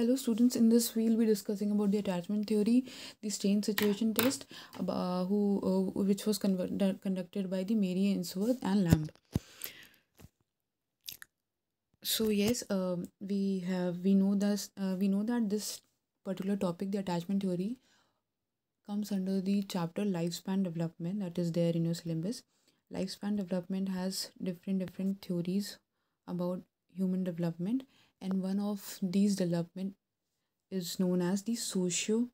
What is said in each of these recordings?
Hello students, in this we will be discussing about the attachment theory, the strain situation test uh, who uh, which was conducted by the Mary Ainsworth and Lamb. So yes, um, we have we know this uh, we know that this particular topic, the attachment theory, comes under the chapter lifespan development that is there in your syllabus. Lifespan development has different different theories about human development and one of these development is known as the socio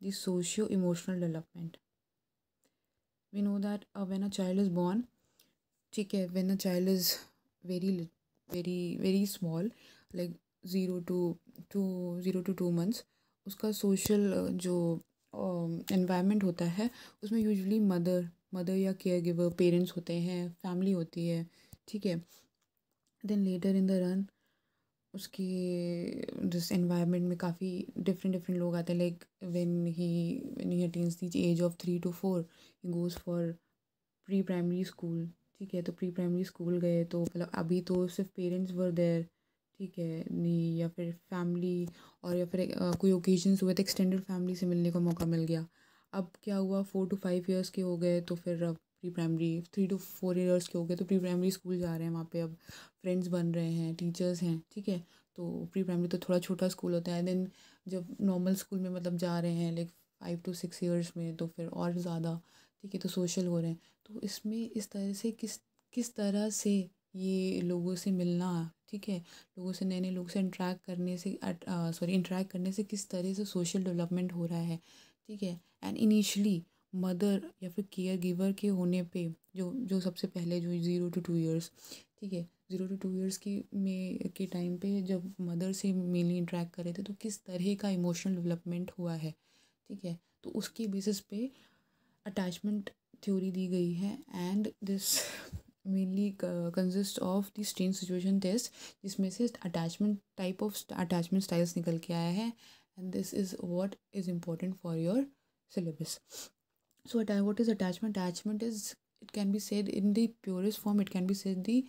the socio emotional development we know that uh, when a child is born ठीक है when a child is very very very small like zero to two zero to two months उसका social जो environment होता है उसमें usually mother mother या care giver parents होते हैं फैमिली होती है ठीक है then later in the run उसके जिस एनवायरनमेंट में काफ़ी डिफरेंट डिफरेंट लोग आते हैं like when he when he attends these age of three to four he goes for pre primary school ठीक है तो प्री प्राइमरी स्कूल गए तो मतलब अभी तो सिर्फ पेरेंट्स वर देयर ठीक है नहीं या फिर फैमिली और या फिर आ, कोई ओकेजन्स हुए तो एक्सटेंडेड फैमिली से मिलने का मौका मिल गया अब क्या हुआ फोर टू फाइव ईयर्स के हो गए तो फिर अब pre primary three to four years के हो गए तो प्री प्राइमरी स्कूल जा रहे हैं वहाँ पे अब फ्रेंड्स बन रहे हैं टीचर्स हैं ठीक है तो प्री प्राइमरी तो थोड़ा छोटा स्कूल होता है देन जब नॉर्मल स्कूल में मतलब जा रहे हैं like five to six years में तो फिर और ज़्यादा ठीक है तो सोशल हो रहे हैं तो इसमें इस तरह से किस किस तरह से ये लोगों से मिलना ठीक है लोगों से नए नए लोगों से इंट्रैक्ट करने से सॉरी इंट्रैक्ट करने से किस तरह से सोशल डेवलपमेंट हो रहा है ठीक है एंड इनिशली मदर या फिर केयर गिवर के होने पे जो जो सबसे पहले जो ज़ीरो टू टू इयर्स ठीक है ज़ीरो टू टू इयर्स की में के टाइम पे जब मदर से मेनली इंट्रैक्ट कर रहे थे तो किस तरह का इमोशनल डेवलपमेंट हुआ है ठीक है तो उसके बेसिस पे अटैचमेंट थ्योरी दी गई है and this mainly consist of this strange situation test जिसमें से attachment type of attachment styles निकल के आया है and this is what is important for your syllabus so what is attachment attachment is it can be said in the purest form it can be said the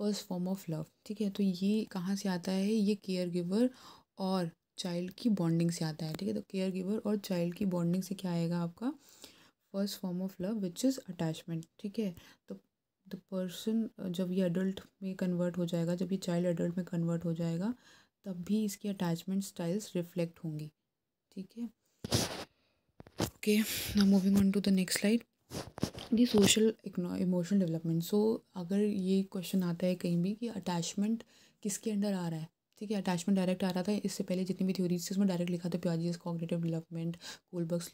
first form of love ठीक है तो ये कहाँ से आता है ये care giver और चाइल्ड की बॉन्डिंग से आता है ठीक है तो केयर गिवर और चाइल्ड की बॉन्डिंग से क्या आएगा आपका first form of love which is attachment ठीक है तो द पर्सन जब ये अडल्ट में कन्वर्ट हो जाएगा जब ये चाइल्ड अडल्ट में कन्वर्ट हो जाएगा तब भी इसकी अटैचमेंट स्टाइल्स रिफ्लेक्ट होंगी ठीक है ओके ना moving on to the next slide the social emotional development so अगर ये क्वेश्चन आता है कहीं भी कि अटैचमेंट किसके अंडर आ रहा है ठीक है अटैचमेंट डायरेक्ट आ रहा था इससे पहले जितनी भी थ्योरीज थी उसमें डायरेक्ट लिखा था Piaget's cognitive development Kohlberg's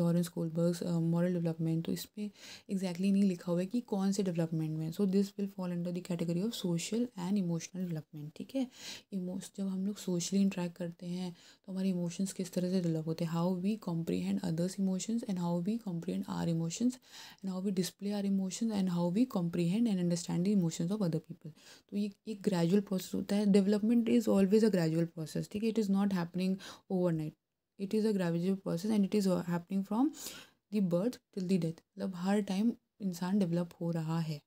Lawrence Kohlberg's moral development तो इसमें एक्जैक्टली नहीं लिखा हुआ है कि कौन से डेवलपमेंट में so this will fall under the category of social and emotional development ठीक है इमोश जब हम लोग सोशली इंट्रैक्ट करते हैं तो हमारे इमोशंस किस तरह से डेवलप होते हैं how we comprehend others emotions and how we comprehend our emotions and how we display our emotions and how we comprehend and understand the emotions of other people तो ये एक ग्रेजुअल प्रोसेस होता है development is always a gradual process ठीक है it is not happening over night it is a gradual process and it is happening from the birth till the death मतलब हर time इंसान develop हो रहा है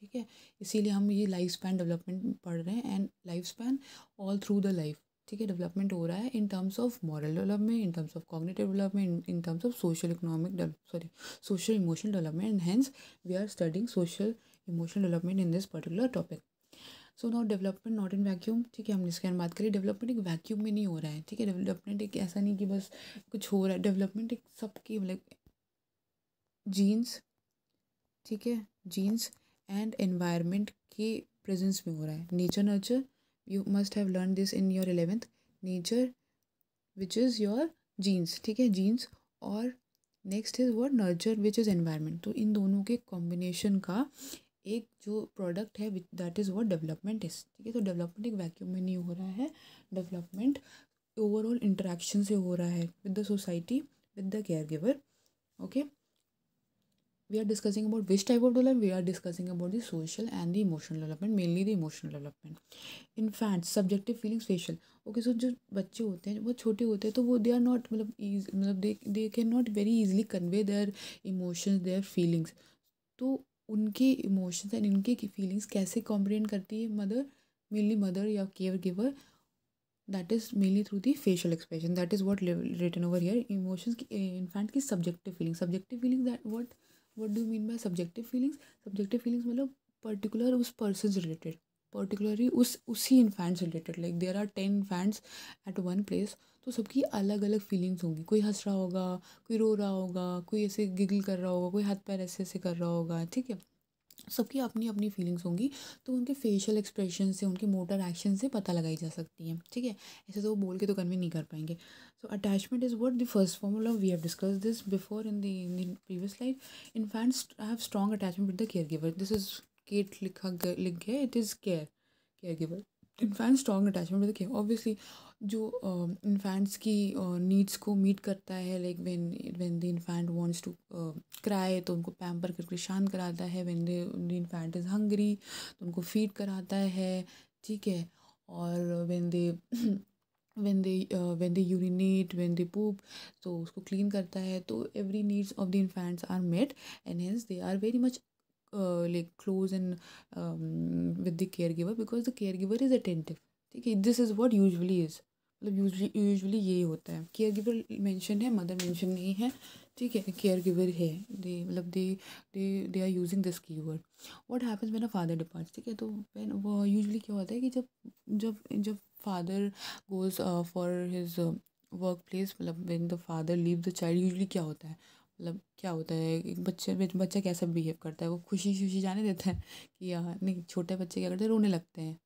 ठीक है इसीलिए हम ये लाइफ स्पैन डेवलपमेंट पढ़ रहे हैं and life span all through the life ठीक है डेवलपमेंट हो रहा है in terms of moral development in terms of cognitive development in terms of social economic sorry social emotional development and hence we are studying social emotional development in this particular topic so no development not in vacuum ठीक है हमने इसके अंदर बात करी development एक vacuum में नहीं हो रहा है ठीक है डेवलपमेंट एक ऐसा नहीं कि बस कुछ हो रहा है डेवलपमेंट एक सबकी मतलब जीन्स ठीक है जीन्स एंड एनवायरमेंट के प्रेजेंस में हो रहा है nature nurture you must have learn this in your eleventh nature which is your genes ठीक है जीन्स और next is word nurture which is environment तो इन दोनों के कॉम्बिनेशन का एक जो प्रोडक्ट है that is what development is ठीक है तो डेवलपमेंट एक वैक्यूम में नहीं हो रहा है डेवलपमेंट ओवरऑल इंटरेक्शन से हो रहा है with the society with the care giver okay we are discussing about which type of development we are discussing about the social and the emotional development mainly the emotional development in fact subjective feelings facial okay so जो बच्चे होते हैं वो छोटे होते हैं तो वो दे आर नॉट मतलब मतलब they they can not very easily convey their emotions their feelings तो उनके इमोशंस एंड उनके की फीलिंग्स कैसे कॉम्प्रिहेंड करती है मदर मेनली मदर या care giver that is mainly through the facial expression that is what written over here emotions की की subjective feeling subjective feelings that what what do mean by subjective feelings subjective feelings मतलब particular उस person से related particularly उस उसी infant से related like there are ten infants at one place तो सबकी अलग अलग फीलिंग्स होंगी कोई हंस रहा होगा कोई रो रहा होगा कोई ऐसे गिगल कर रहा होगा कोई हाथ पैर ऐसे ऐसे कर रहा होगा ठीक है सबकी अपनी अपनी फीलिंग्स होंगी तो उनके फेशियल एक्सप्रेशन से उनके मोटर एक्शन से पता लगाई जा सकती है ठीक है ऐसे तो वो बोल के तो कन्वे नहीं कर पाएंगे so attachment is what the first formula we have discuss this before in the previous life in I have strong attachment with the care giver this is केट लिखा लिख गया it is care care giver infant strong attachment देखिए obviously जो infants uh, की needs uh, को meet करता है like when when the infant wants to cry तो उनको पैम्पर करके शांत कराता है when the infant is hungry तो उनको फीड कराता है ठीक है और when they when they when they urinate when they poop तो उसको क्लीन करता है तो every needs of the infants are met and hence they are very much like close in with the care giver because the care giver is attentive ठीक है this is what usually is मतलब usually usually यही होता है care giver mention है mother mention नहीं है ठीक है केयर गिवर है दे मतलब they they they are using this key word what happens a father depart ठीक है तो वैन वो यूजली क्या होता है कि जब जब जब father goes for his work place मतलब when the father leave the child usually क्या होता है मतलब क्या होता है एक बच्चे बच्चा कैसा बिहेव करता है वो खुशी खुशी जाने देता है कि यहाँ नहीं छोटे बच्चे क्या करते हैं रोने लगते हैं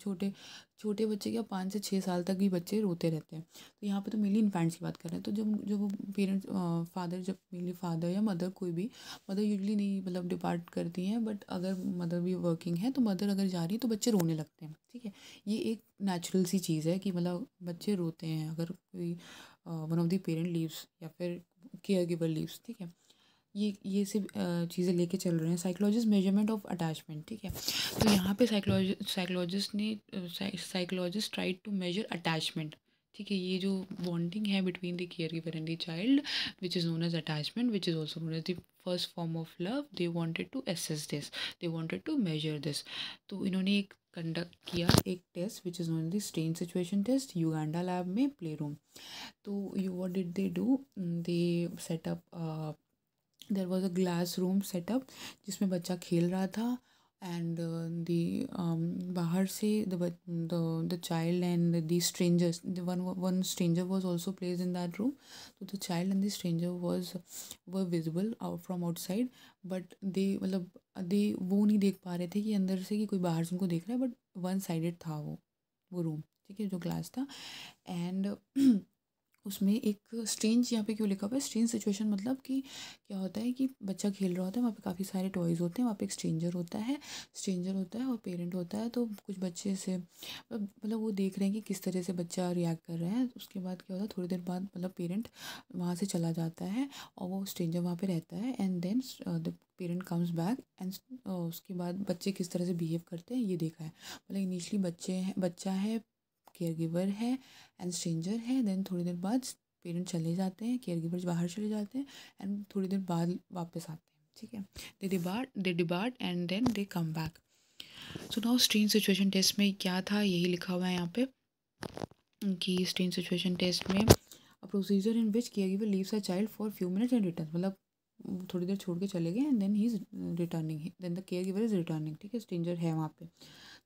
छोटे छोटे बच्चे क्या पाँच से छः साल तक भी बच्चे रोते रहते हैं तो यहाँ पे तो मेनली इन्फेंट्स की बात कर रहे हैं तो जब जब वो पेरेंट्स फादर जब मेनली फादर या मदर कोई भी मदर यूजली नहीं मतलब डिपार्ट करती हैं बट अगर मदर भी वर्किंग है तो मदर अगर जा रही है तो बच्चे रोने लगते हैं ठीक है ये एक नेचुरल सी चीज़ है कि मतलब बच्चे रोते हैं अगर कोई one of the parent leaves या फिर केयर गिवर लीव्स ठीक है ये ये सब चीज़ें लेके चल रहे हैं साइकोलॉजिस्ट मेजरमेंट ऑफ अटैचमेंट ठीक है तो यहाँ पे साइकोलॉजिस्ट साइकोलॉजिस्ट ने psychologist tried to measure attachment ठीक है ये जो बॉन्डिंग है between the care giver and the child which is known as attachment which is also known as the first form of love they wanted to assess this they wanted to measure this तो इन्होंने एक conduct किया एक test which is known the strange situation test Uganda lab में play room तो you what did they do they setup there was a glass room setup जिसमें बच्चा खेल रहा था एंड दी uh, um, बाहर से the child and the strangers one stranger was also place in that room the child and the stranger was व visible from outside but they मतलब they वो नहीं देख पा रहे थे कि अंदर से कि कोई बाहर से उनको देख रहा है बट वन साइड था वो वो रूम ठीक है जो ग्लास था एंड उसमें एक स्ट्रेंज यहाँ पे क्यों लिखा हुआ है स्ट्रेंज सिचुएशन मतलब कि क्या होता है कि बच्चा खेल रहा होता है वहाँ पे काफ़ी सारे टॉयज़ होते हैं वहाँ पे एक स्ट्रेंजर होता है स्ट्रेंजर होता है और पेरेंट होता है तो कुछ बच्चे से मतलब, मतलब वो देख रहे हैं कि किस तरह से बच्चा रिएक्ट कर रहा है उसके बाद क्या होता है थोड़ी देर बाद मतलब पेरेंट वहाँ से चला जाता है और वो स्ट्रेंजर वहाँ पर रहता है and then the parent comes back and उसके बाद बच्चे किस तरह से बिहेव करते हैं ये देखा है मतलब इनिशली बच्चे हैं बच्चा है केयर गिवर है एंड स्ट्रेंजर है देन थोड़ी देर बाद पेरेंट्स चले जाते हैं केयर गिवर बाहर चले जाते हैं एंड थोड़ी देर बाद वापस आते हैं ठीक है they depart they depart and then they come back so now strange situation test में क्या था यही लिखा हुआ है यहाँ पे कि स्ट्रेन सिचुएशन टेस्ट में a procedure in which care giver leaves a child for few minute and return मतलब थोड़ी देर छोड़ के चले गए and then he is returning then the care giver is returning ठीक है स्ट्रेंजर है वहाँ पे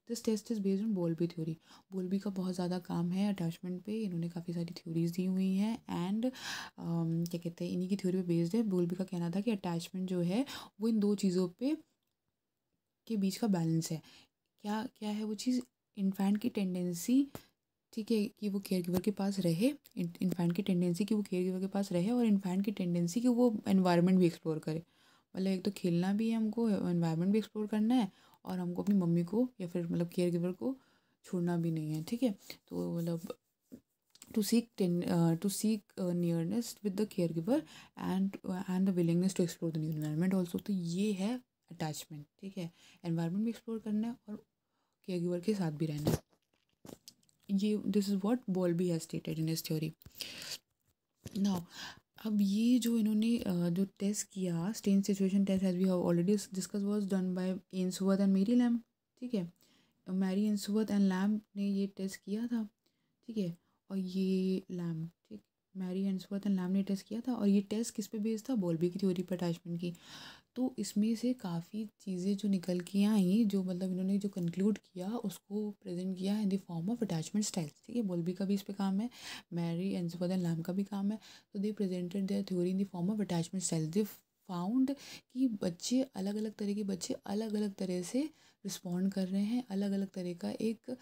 this test is based on Bowlby theory Bowlby का बहुत ज़्यादा काम है अटैचमेंट पे इन्होंने काफ़ी सारी थ्योरीज दी हुई हैं एंड um, क्या कहते हैं इन्हीं की थ्योरी पे बेस्ड है बोलबी का कहना था कि अटैचमेंट जो है वो इन दो चीज़ों पे के बीच का बैलेंस है क्या क्या है वो चीज़ इन्फेंट की टेंडेंसी ठीक है कि वो केयर गिवर के पास रहे इन्फैंट की टेंडेंसी कि वो केयर गिवर के पास रहे और इन्फैंट की टेंडेंसी कि वो एनवायरनमेंट भी एक्सप्लोर करे मतलब एक तो खेलना भी है हमको एनवायरनमेंट भी एक्सप्लोर करना है और हमको अपनी मम्मी को या फिर मतलब केयर गिवर को छोड़ना भी नहीं है ठीक है तो मतलब to seek to seek to with the uh, uh, nearness with and and and uh, and the willingness to explore the तो ये है अटैचमेंट ठीक है एनवायरमेंट भी एक्सप्लोर करना है और केयर गिवर के साथ भी रहना है ये this is what Bowlby has stated in this theory now अब ये जो इन्होंने जो टेस्ट किया strange situation test as we have already discuss was done by Ainsworth and Mary Lamb ठीक है मैरी इंसवर्थ एंड लैम ने ये टेस्ट किया था ठीक है और ये लैम ठीक मैरी एंडसवर्थ एंड लैम ने टेस्ट किया था और ये टेस्ट किस पे बेस्ड था बोलबी की थ्योरी पर अटैचमेंट की तो इसमें से काफ़ी चीज़ें जो निकल के आई जो मतलब इन्होंने जो कंक्लूड किया उसको प्रेजेंट किया in the form of attachment styles ठीक है बोलबी का भी इस पर काम है मैरी एंडसवर्थ एंड लैम का भी काम है तो they presented their theory in the form of attachment styles they found कि बच्चे अलग अलग तरह के बच्चे अलग अलग तरह से रिस्पॉन्ड कर रहे हैं अलग अलग तरह का एक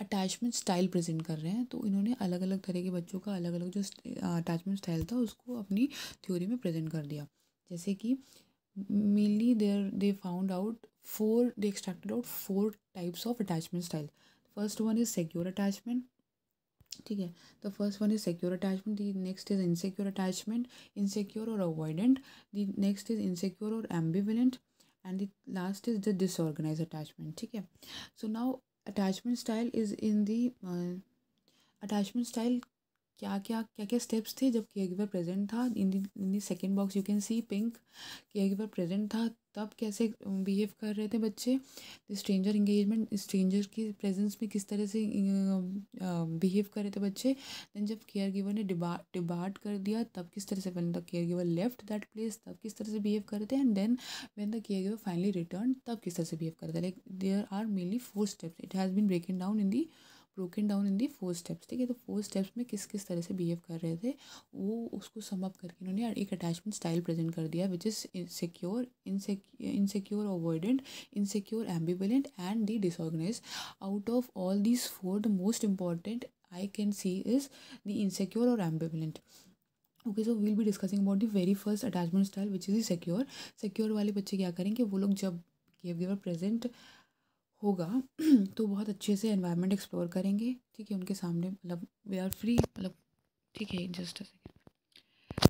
अटैचमेंट स्टाइल प्रेजेंट कर रहे हैं तो इन्होंने अलग अलग तरह के बच्चों का अलग अलग जो अटैचमेंट स्टाइल था उसको अपनी थ्योरी में प्रेजेंट कर दिया जैसे कि mainly there they found out four they extracted out four types of attachment style first one is secure attachment ठीक है the first one is secure attachment the next is insecure attachment insecure और avoidant the next is insecure और ambivalent and the last is the disorganize attachment ठीक है so now attachment style is in the uh, attachment style क्या क्या क्या क्या steps थे जब केक गिवर प्रेजेंट था in in the second box you can see pink care giver present था तब कैसे बिहेव कर रहे थे बच्चे स्ट्रेंजर इंगेजमेंट स्ट्रेंजर की प्रेजेंस में किस तरह से बिहेव कर रहे थे बच्चे देन जब केयर गिवर ने डिबा डिबार्ट कर दिया तब किस तरह से when the care giver left that place तब किस तरह से बिहेव कर रहे थे and then when the care giver finally return तब किस तरह से बिहेव कर रहे थे like there are mainly four steps it has been breaking down in the broken down in the four steps ठीक है तो फोर स्टेप्स में किस किस तरह से बिहेव कर रहे थे वो उसको समअप करके उन्होंने एक अटैचमेंट स्टाइल प्रेजेंट कर दिया which is secure insecure avoidant insecure ambivalent and the disorganize out of all these four the most important I can see is the insecure और ambivalent. Okay so we'll be discussing about the very first attachment style which is secure secure वाले बच्चे क्या करेंगे वो लोग जब behaviour present होगा तो बहुत अच्छे से एनवायरनमेंट एक्सप्लोर करेंगे ठीक है उनके सामने मतलब वे आर फ्री मतलब ठीक है just a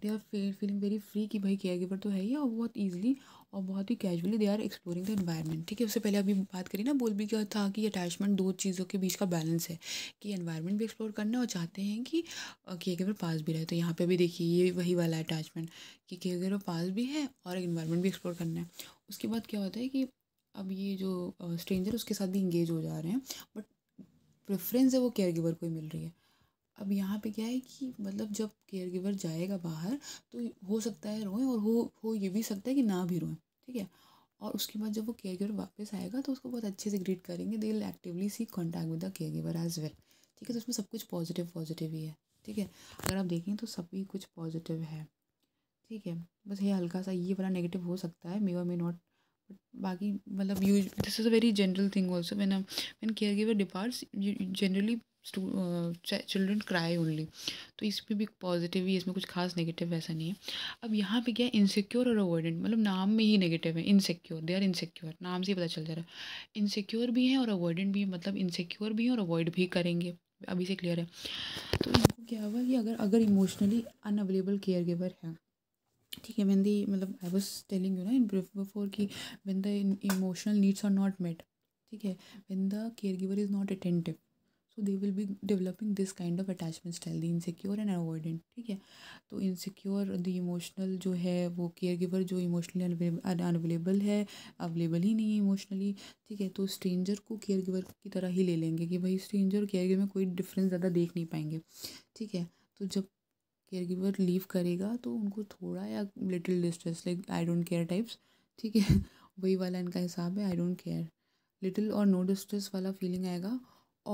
they are feel feeling very free कि भाई केयर गिवर तो है ही और बहुत ईजिली और बहुत ही casually they are exploring the environment ठीक है उससे पहले अभी बात करी ना बोल भी क्या था कि अटैचमेंट दो चीज़ों के बीच का बैलेंस है कि एनवायरमेंट भी एक्सप्लोर करना है और चाहते हैं कि केयर गिवर पास भी रहे तो यहाँ पे भी देखिए ये वही वाला अटैचमेंट कि केयर गिवर पास भी है और इन्वायरमेंट भी एक्सप्लोर करना है उसके बाद क्या होता है कि अब ये जो स्ट्रेंजर उसके साथ भी इंगेज हो जा रहे हैं बट प्रेफरेंस है वो केयर गिवर को ही मिल रही है अब यहाँ पे क्या है कि मतलब जब केयर गिवर जाएगा बाहर तो हो सकता है रोएं और हो हो ये भी सकता है कि ना भी रोएं ठीक है और उसके बाद जब वो केयर गिवर वापस आएगा तो उसको बहुत अच्छे से ग्रीट करेंगे they will actively seek contact with the care giver as well ठीक है तो उसमें सब कुछ पॉजिटिव पॉजिटिव ही है ठीक है अगर आप देखें तो सभी कुछ पॉजिटिव है ठीक है बस ये हल्का सा ये वाला नेगेटिव हो सकता है मे और मे नॉट बाकी मतलब use this is a very general thing also when when care giver depart generally children cry only तो इसमें भी पॉजिटिव ही इसमें कुछ खास नेगेटिव ऐसा नहीं है अब यहाँ पे क्या है इनसिक्योर और अवॉइडेंट मतलब नाम में ही नेगेटिव है इनसिक्योर दे आर इनसिक्योर नाम से ही पता चल जा रहा है इनसिक्योर भी हैं और अवॉइडेंट भी है मतलब इनसिक्योर भी हैं और अवॉइड भी करेंगे अभी से क्लियर है तो इनको क्या हुआ कि अगर अगर इमोशनली अनअवेलेबल केयर गिवर है ठीक है वैन दी मतलब आई वॉज टेलिंग यू ना इन बिफोर कि when the emotional needs are not met ठीक है when the care giver is not attentive so they will be developing this kind of attachment style the insecure and avoidant ठीक है तो insecure the emotional जो है वो care giver जो emotionally unavailable है अवेलेबल ही नहीं है इमोशनली ठीक है तो स्ट्रेंजर को केयर गिवर की तरह ही ले लेंगे कि भाई स्ट्रेंजर केयर गिवर में कोई डिफरेंस ज़्यादा देख नहीं पाएंगे ठीक है तो जब केयर गिवर लीव करेगा तो उनको थोड़ा या little distress like I don't care types ठीक है वही वाला इनका हिसाब है आई डोंट केयर लिटिल और नो डिस्ट्रेस वाला फीलिंग आएगा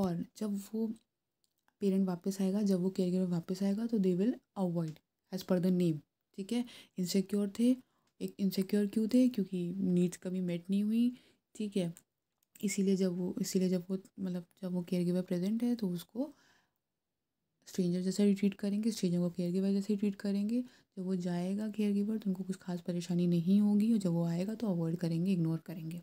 और जब वो पेरेंट वापस आएगा जब वो केयर गिवर वापस आएगा तो they will avoid as per the name ठीक है इनसेक्योर थे एक इनसेक्योर क्यों थे क्योंकि नीड्स कभी मेट नहीं हुई ठीक है इसीलिए जब वो इसीलिए जब वो मतलब जब वो केयर गिवर प्रेजेंट है तो उसको स्ट्रेंजर जैसे ही ट्रीट करेंगे स्ट्रेंजर को केयर गिवर जैसे ही ट्रीट करेंगे जब वो जाएगा केयर गिवर तो उनको कुछ खास परेशानी नहीं होगी और जब वो आएगा तो अवॉइड करेंगे इग्नोर करेंगे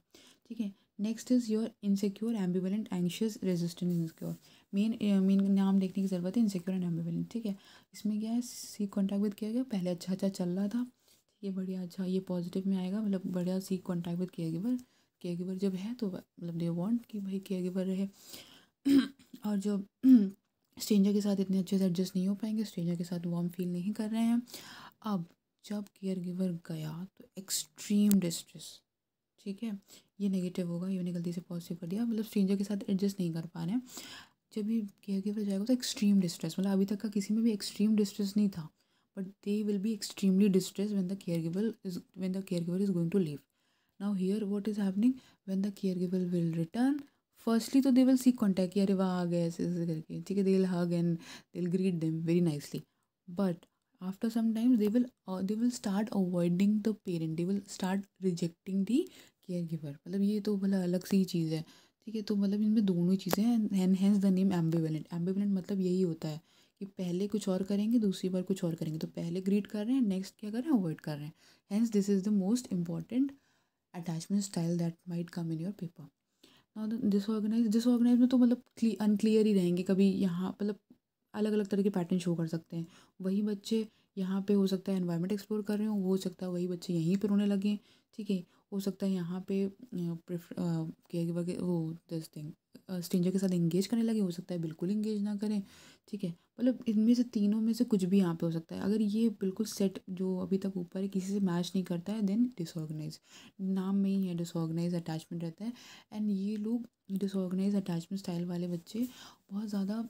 ठीक है next is your insecure ambivalent anxious resistant insecure मेन मेन नाम देखने की ज़रूरत है इनसिक्योर एंड एम्बिवेलेंट ठीक है इसमें क्या है सीख कॉन्टैक्ट विद किया गया पहले अच्छा अच्छा चल रहा था ठीक है बढ़िया अच्छा ये पॉजिटिव में आएगा मतलब बढ़िया सीख contact with caregiver caregiver जब है तो मतलब दे वॉन्ट कि भाई केयर गिवर रहे और जो स्ट्रेंजर के साथ इतने अच्छे से एडजस्ट नहीं हो पाएंगे स्ट्रेंजर के साथ वार्म फील नहीं कर रहे हैं अब जब केयर गिवर गया तो एक्सट्रीम डिस्ट्रेस ठीक है ये नेगेटिव होगा ये गलती से पॉजिटिव कर दिया मतलब स्ट्रेंजर के साथ एडजस्ट नहीं कर पा रहे हैं जब भी केयर गिवर जाएगा तो एक्सट्रीम डिस्ट्रेस मतलब अभी तक का किसी में भी एक्सट्रीम डिस्ट्रेस नहीं था but they will be extremely distress when the care giver is when the care giver is going to leave now here what is happening when the care caregiver will return firstly तो they will see contact कि अरे वाह आ गए ऐसे ऐसे करके ठीक है they will hug and they will greet them very nicely but after some times they will they will start avoiding the parent they will start rejecting rejecting caregiver मतलब ये तो भला मतलब अलग सी चीज़ है ठीक है तो मतलब इनमें दोनों चीज़ें हैं hence the name ambivalent ambivalent मतलब यही होता है कि पहले कुछ और करेंगे दूसरी बार कुछ और करेंगे तो पहले ग्रीट कर रहे हैं नेक्स्ट क्या कर रहे हैं अवॉइड कर रहे हैं hence this is the most important attachment style that might come in your paper not disorganize disorganize में तो मतलब अनक्लियर ही रहेंगे कभी यहाँ मतलब अलग अलग तरह के पैटर्न शो कर सकते हैं वही बच्चे यहाँ पे हो सकता है एनवायरनमेंट एक्सप्लोर कर रहे हो हो सकता है वही बच्चे यहीं पर रोने लगे ठीक है हो सकता है यहाँ पे केयर गिवर वो दिस थिंग के साथ इंगेज करने लगे हो सकता है बिल्कुल इंगेज ना करें ठीक है मतलब इनमें से तीनों में से कुछ भी यहाँ पे हो सकता है अगर ये बिल्कुल सेट जो अभी तक ऊपर है किसी से मैच नहीं करता है देन डिसऑर्गेनाइज नाम में ही है डिसऑर्गेनाइज अटैचमेंट रहता है एंड ये लोग डिसऑर्गेनाइज अटैचमेंट स्टाइल वाले बच्चे बहुत ज़्यादा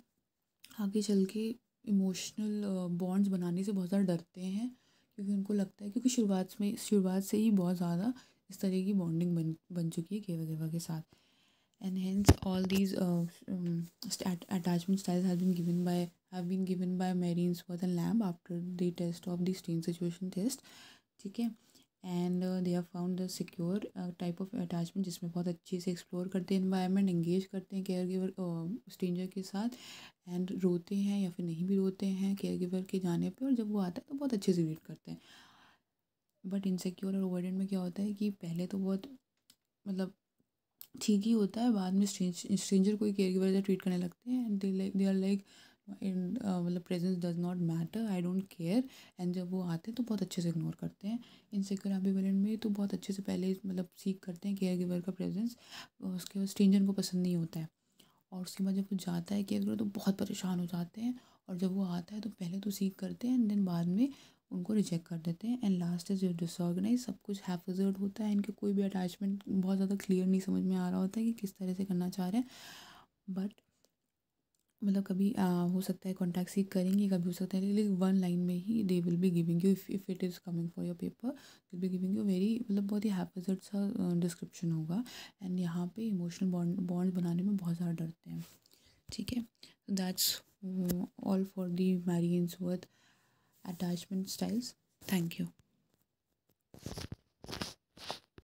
आगे चल के इमोशनल बॉन्ड्स बनाने से बहुत ज़्यादा डरते हैं क्योंकि उनको लगता है क्योंकि शुरुआत में शुरुआत से ही बहुत ज़्यादा इस तरह की बॉन्डिंग बन बन चुकी है केवा देवा के साथ and hence all these uh, um, attachment styles have been given by have been given by Marinsworth and Lamb after the test of the strain situation test ठीक है and they have found the secure type of attachment जिसमें बहुत अच्छे से explore करते हैं environment engage करते हैं केयर गिवर स्ट्रेंजर के साथ एंड रोते हैं या फिर नहीं भी रोते हैं केयर गिवर के जाने पर और जब वो आता है तो बहुत अच्छे से रीड करते हैं बट इनसिक्योर और ओवर्डेंट में क्या होता है कि पहले तो बहुत मतलब ठीक ही होता है बाद में स्ट्रेंजर को ही केयर की वजह ट्रीट करने लगते हैं एंड दे आर लाइक मतलब presence does not matter I don't care and जब वो आते हैं तो बहुत अच्छे से इग्नोर करते हैं इन इनसेक्योर एम्बिवेलेंट में तो बहुत अच्छे से पहले मतलब सीख करते हैं केयर गिवर का प्रेजेंस उसके बाद स्ट्रेंजर को पसंद नहीं होता है और उसके बाद जब वो जाता है केयर गिवर तो बहुत परेशान हो जाते हैं और जब वो आता है तो पहले तो सीख करते हैं एंड देन बाद में उनको रिजेक्ट कर देते हैं and last is your disorganize सब कुछ हैफर्ड होता है इनके कोई भी अटैचमेंट बहुत ज़्यादा क्लियर नहीं समझ में आ रहा होता है कि किस तरह से करना चाह रहे हैं बट मतलब कभी आ, हो सकता है कॉन्टैक्ट सीख करेंगे कभी हो सकता है लेकिन वन लाइन में ही they will be giving you if if it is coming for your paper they be giving you very मतलब बहुत ही हैफर्ड सा डिस्क्रिप्शन होगा एंड यहाँ पे इमोशनल बॉन्ड बॉन्ड बनाने में बहुत ज़्यादा डरते हैं ठीक है that's all for the Mary Ainsworth attachment styles thank you